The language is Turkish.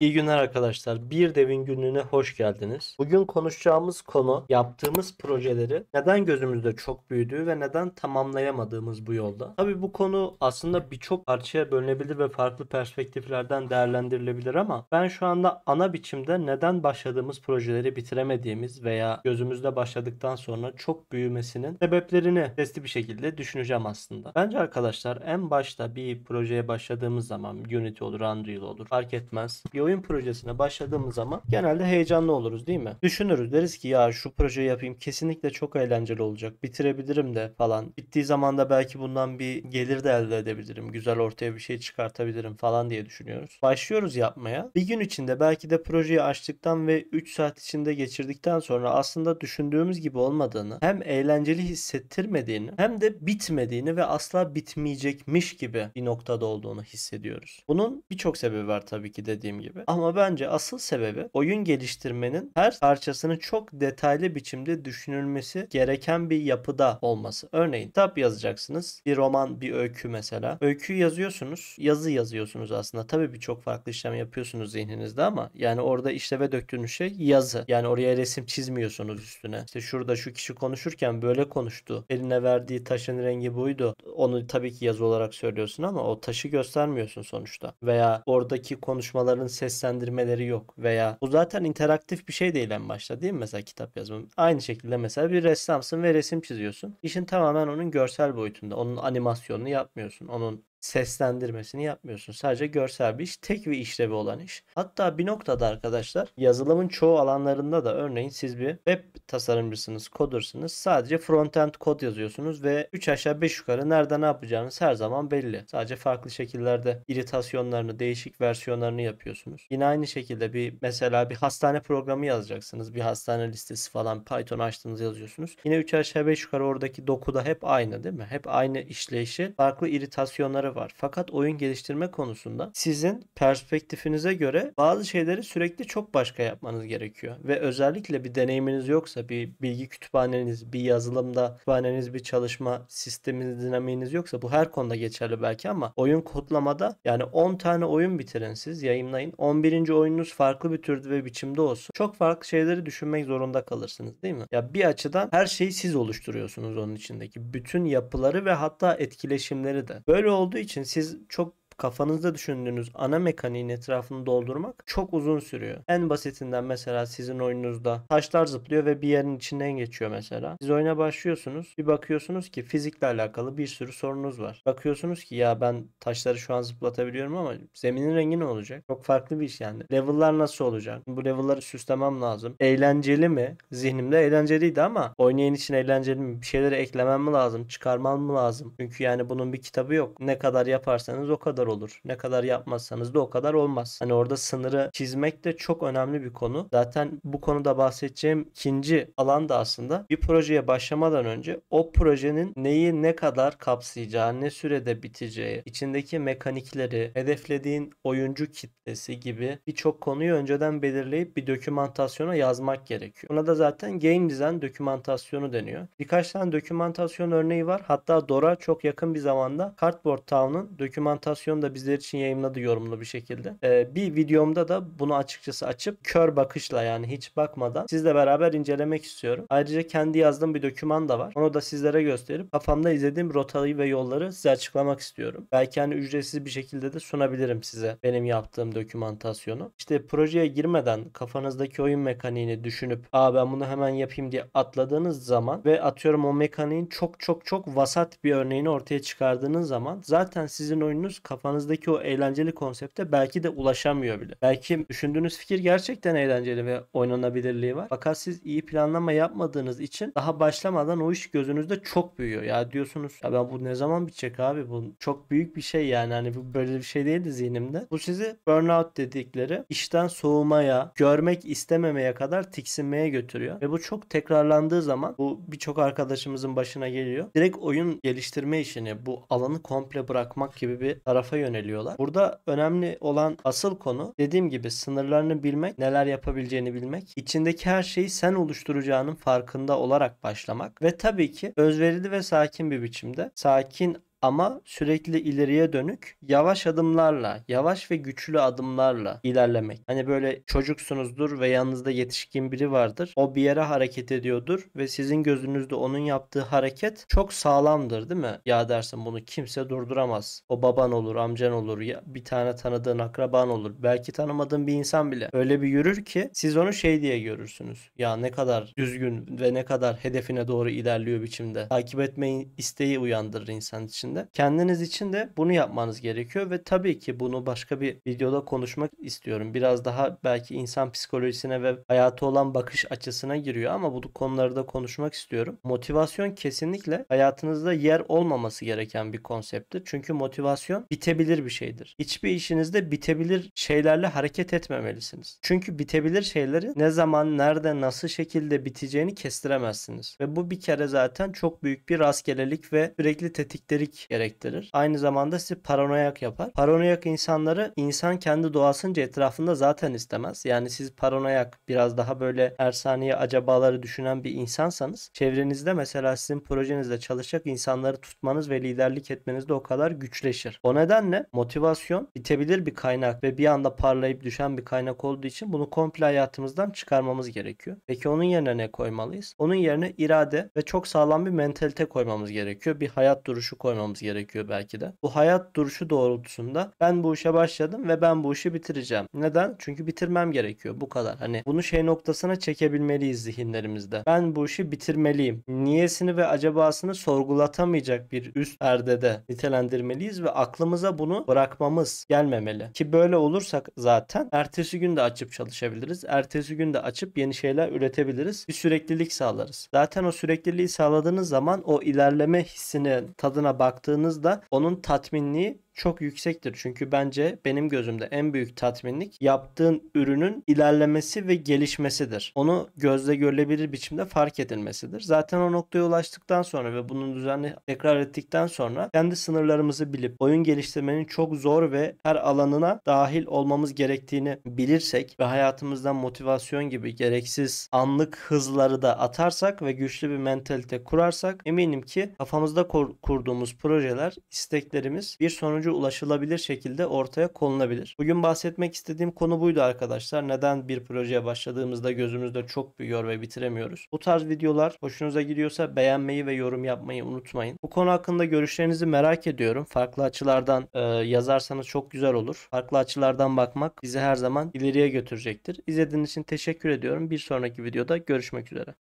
İyi günler arkadaşlar. Bir devin günlüğüne hoş geldiniz. Bugün konuşacağımız konu yaptığımız projeleri neden gözümüzde çok büyüdüğü ve neden tamamlayamadığımız bu yolda. Tabi bu konu aslında birçok parçaya bölünebilir ve farklı perspektiflerden değerlendirilebilir ama ben şu anda ana biçimde neden başladığımız projeleri bitiremediğimiz veya gözümüzde başladıktan sonra çok büyümesinin sebeplerini testi bir şekilde düşüneceğim aslında. Bence arkadaşlar en başta bir projeye başladığımız zaman Unity olur, Unreal olur fark etmez. Bir oyun projesine başladığımız zaman genelde heyecanlı oluruz değil mi? Düşünürüz deriz ki ya şu projeyi yapayım kesinlikle çok eğlenceli olacak. Bitirebilirim de falan. Bittiği zaman da belki bundan bir gelir de elde edebilirim. Güzel ortaya bir şey çıkartabilirim falan diye düşünüyoruz. Başlıyoruz yapmaya. Bir gün içinde belki de projeyi açtıktan ve 3 saat içinde geçirdikten sonra aslında düşündüğümüz gibi olmadığını hem eğlenceli hissettirmediğini hem de bitmediğini ve asla bitmeyecekmiş gibi bir noktada olduğunu hissediyoruz. Bunun birçok sebebi var tabii ki dediğim gibi sebebi. Ama bence asıl sebebi oyun geliştirmenin her parçasını çok detaylı biçimde düşünülmesi gereken bir yapıda olması. Örneğin kitap yazacaksınız. Bir roman, bir öykü mesela. Öyküyü yazıyorsunuz. Yazı yazıyorsunuz aslında. Tabii birçok farklı işlem yapıyorsunuz zihninizde ama yani orada işleve döktüğünüz şey yazı. Yani oraya resim çizmiyorsunuz üstüne. İşte şurada şu kişi konuşurken böyle konuştu. Eline verdiği taşın rengi buydu. Onu tabii ki yazı olarak söylüyorsun ama o taşı göstermiyorsun sonuçta. Veya oradaki konuşmaların ses seslendirmeleri yok veya bu zaten interaktif bir şey değil en başta değil mi mesela kitap yazmam. Aynı şekilde mesela bir ressamsın ve resim çiziyorsun. İşin tamamen onun görsel boyutunda. Onun animasyonunu yapmıyorsun. Onun seslendirmesini yapmıyorsun. Sadece görsel bir iş, tek bir işlevi olan iş. Hatta bir noktada arkadaşlar yazılımın çoğu alanlarında da örneğin siz bir web tasarımcısınız, kodursunuz, Sadece frontend kod yazıyorsunuz ve 3 aşağı 5 yukarı nerede ne yapacağınız her zaman belli. Sadece farklı şekillerde iritasyonlarını, değişik versiyonlarını yapıyorsunuz. Yine aynı şekilde bir mesela bir hastane programı yazacaksınız. Bir hastane listesi falan Python açtığınız yazıyorsunuz. Yine 3 aşağı 5 yukarı oradaki dokuda hep aynı değil mi? Hep aynı işleyişi farklı iritasyonlara alanları var. Fakat oyun geliştirme konusunda sizin perspektifinize göre bazı şeyleri sürekli çok başka yapmanız gerekiyor. Ve özellikle bir deneyiminiz yoksa, bir bilgi kütüphaneniz, bir yazılımda kütüphaneniz, bir çalışma sisteminiz, dinamiğiniz yoksa bu her konuda geçerli belki ama oyun kodlamada yani 10 tane oyun bitirin siz, yayınlayın. 11. oyununuz farklı bir türde ve biçimde olsun. Çok farklı şeyleri düşünmek zorunda kalırsınız değil mi? Ya bir açıdan her şeyi siz oluşturuyorsunuz onun içindeki. Bütün yapıları ve hatta etkileşimleri de. Böyle oldu olduğu için siz çok kafanızda düşündüğünüz ana mekaniğin etrafını doldurmak çok uzun sürüyor. En basitinden mesela sizin oyununuzda taşlar zıplıyor ve bir yerin içinden geçiyor mesela. Siz oyuna başlıyorsunuz. Bir bakıyorsunuz ki fizikle alakalı bir sürü sorunuz var. Bakıyorsunuz ki ya ben taşları şu an zıplatabiliyorum ama zeminin rengi ne olacak? Çok farklı bir iş yani. Level'lar nasıl olacak? Bu level'ları süslemem lazım. Eğlenceli mi? Zihnimde eğlenceliydi ama oynayan için eğlenceli mi? Bir şeyleri eklemem mi lazım? Çıkarmam mı lazım? Çünkü yani bunun bir kitabı yok. Ne kadar yaparsanız o kadar olur. Ne kadar yapmazsanız da o kadar olmaz. Hani orada sınırı çizmek de çok önemli bir konu. Zaten bu konuda bahsedeceğim ikinci alan da aslında bir projeye başlamadan önce o projenin neyi ne kadar kapsayacağı, ne sürede biteceği, içindeki mekanikleri, hedeflediğin oyuncu kitlesi gibi birçok konuyu önceden belirleyip bir dokümantasyona yazmak gerekiyor. Buna da zaten game design dokümantasyonu deniyor. Birkaç tane dokümantasyon örneği var. Hatta Dora çok yakın bir zamanda Cardboard Town'un dokümantasyon arkadaşlarım da bizler için yayınladı yorumlu bir şekilde. Ee, bir videomda da bunu açıkçası açıp kör bakışla yani hiç bakmadan sizle beraber incelemek istiyorum. Ayrıca kendi yazdığım bir doküman da var. Onu da sizlere gösterip kafamda izlediğim rotayı ve yolları size açıklamak istiyorum. Belki hani ücretsiz bir şekilde de sunabilirim size benim yaptığım dokümantasyonu. İşte projeye girmeden kafanızdaki oyun mekaniğini düşünüp aa ben bunu hemen yapayım diye atladığınız zaman ve atıyorum o mekaniğin çok çok çok vasat bir örneğini ortaya çıkardığınız zaman zaten sizin oyununuz kafanızda kafanızdaki o eğlenceli konsepte belki de ulaşamıyor bile. Belki düşündüğünüz fikir gerçekten eğlenceli ve oynanabilirliği var. Fakat siz iyi planlama yapmadığınız için daha başlamadan o iş gözünüzde çok büyüyor. Ya diyorsunuz ya ben bu ne zaman bitecek abi bu çok büyük bir şey yani hani bu böyle bir şey değildi zihnimde. Bu sizi burnout dedikleri işten soğumaya, görmek istememeye kadar tiksinmeye götürüyor. Ve bu çok tekrarlandığı zaman bu birçok arkadaşımızın başına geliyor. Direkt oyun geliştirme işini bu alanı komple bırakmak gibi bir tarafa yöneliyorlar. Burada önemli olan asıl konu dediğim gibi sınırlarını bilmek, neler yapabileceğini bilmek, içindeki her şeyi sen oluşturacağının farkında olarak başlamak ve tabii ki özverili ve sakin bir biçimde sakin ama sürekli ileriye dönük yavaş adımlarla, yavaş ve güçlü adımlarla ilerlemek. Hani böyle çocuksunuzdur ve yanınızda yetişkin biri vardır. O bir yere hareket ediyordur ve sizin gözünüzde onun yaptığı hareket çok sağlamdır değil mi? Ya dersin bunu kimse durduramaz. O baban olur, amcan olur, ya bir tane tanıdığın akraban olur. Belki tanımadığın bir insan bile öyle bir yürür ki siz onu şey diye görürsünüz. Ya ne kadar düzgün ve ne kadar hedefine doğru ilerliyor biçimde. Takip etmeyi isteği uyandırır insan için içinde. Kendiniz için de bunu yapmanız gerekiyor ve tabii ki bunu başka bir videoda konuşmak istiyorum. Biraz daha belki insan psikolojisine ve hayatı olan bakış açısına giriyor ama bu konuları da konuşmak istiyorum. Motivasyon kesinlikle hayatınızda yer olmaması gereken bir konsepttir. Çünkü motivasyon bitebilir bir şeydir. Hiçbir işinizde bitebilir şeylerle hareket etmemelisiniz. Çünkü bitebilir şeyleri ne zaman, nerede, nasıl şekilde biteceğini kestiremezsiniz. Ve bu bir kere zaten çok büyük bir rastgelelik ve sürekli tetiklerik gerektirir. Aynı zamanda sizi paranoyak yapar. Paranoyak insanları insan kendi doğasınca etrafında zaten istemez. Yani siz paranoyak biraz daha böyle her saniye acabaları düşünen bir insansanız çevrenizde mesela sizin projenizde çalışacak insanları tutmanız ve liderlik etmeniz de o kadar güçleşir. O nedenle motivasyon bitebilir bir kaynak ve bir anda parlayıp düşen bir kaynak olduğu için bunu komple hayatımızdan çıkarmamız gerekiyor. Peki onun yerine ne koymalıyız? Onun yerine irade ve çok sağlam bir mentalite koymamız gerekiyor. Bir hayat duruşu koymamız yapmamız gerekiyor belki de. Bu hayat duruşu doğrultusunda ben bu işe başladım ve ben bu işi bitireceğim. Neden? Çünkü bitirmem gerekiyor. Bu kadar. Hani bunu şey noktasına çekebilmeliyiz zihinlerimizde. Ben bu işi bitirmeliyim. Niyesini ve acabasını sorgulatamayacak bir üst perdede nitelendirmeliyiz ve aklımıza bunu bırakmamız gelmemeli. Ki böyle olursak zaten ertesi gün de açıp çalışabiliriz. Ertesi gün de açıp yeni şeyler üretebiliriz. Bir süreklilik sağlarız. Zaten o sürekliliği sağladığınız zaman o ilerleme hissini tadına bak baktığınızda onun tatminliği çok yüksektir. Çünkü bence benim gözümde en büyük tatminlik yaptığın ürünün ilerlemesi ve gelişmesidir. Onu gözle görülebilir biçimde fark edilmesidir. Zaten o noktaya ulaştıktan sonra ve bunun düzenli tekrar ettikten sonra kendi sınırlarımızı bilip oyun geliştirmenin çok zor ve her alanına dahil olmamız gerektiğini bilirsek ve hayatımızdan motivasyon gibi gereksiz anlık hızları da atarsak ve güçlü bir mentalite kurarsak eminim ki kafamızda kur- kurduğumuz projeler, isteklerimiz bir sonucu sonucu ulaşılabilir şekilde ortaya konulabilir. Bugün bahsetmek istediğim konu buydu arkadaşlar. Neden bir projeye başladığımızda gözümüzde çok büyüyor ve bitiremiyoruz? Bu tarz videolar hoşunuza gidiyorsa beğenmeyi ve yorum yapmayı unutmayın. Bu konu hakkında görüşlerinizi merak ediyorum. Farklı açılardan e, yazarsanız çok güzel olur. Farklı açılardan bakmak bizi her zaman ileriye götürecektir. İzlediğiniz için teşekkür ediyorum. Bir sonraki videoda görüşmek üzere.